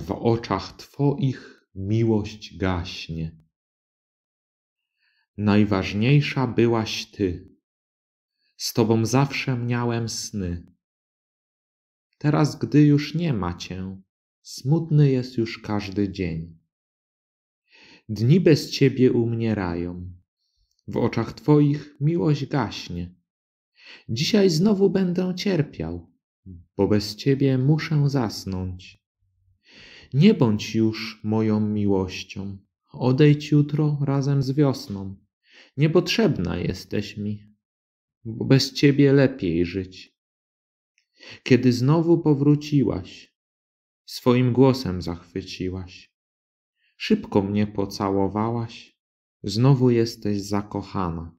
w oczach Twoich miłość gaśnie. Najważniejsza byłaś Ty, z Tobą zawsze miałem sny. Teraz, gdy już nie ma Cię, smutny jest już każdy dzień. Dni bez Ciebie umierają, w oczach Twoich miłość gaśnie. Dzisiaj znowu będę cierpiał, bo bez Ciebie muszę zasnąć. Nie bądź już moją miłością. Odejdź jutro razem z wiosną. Niepotrzebna jesteś mi, bo bez ciebie lepiej żyć. Kiedy znowu powróciłaś, swoim głosem zachwyciłaś. Szybko mnie pocałowałaś, znowu jesteś zakochana.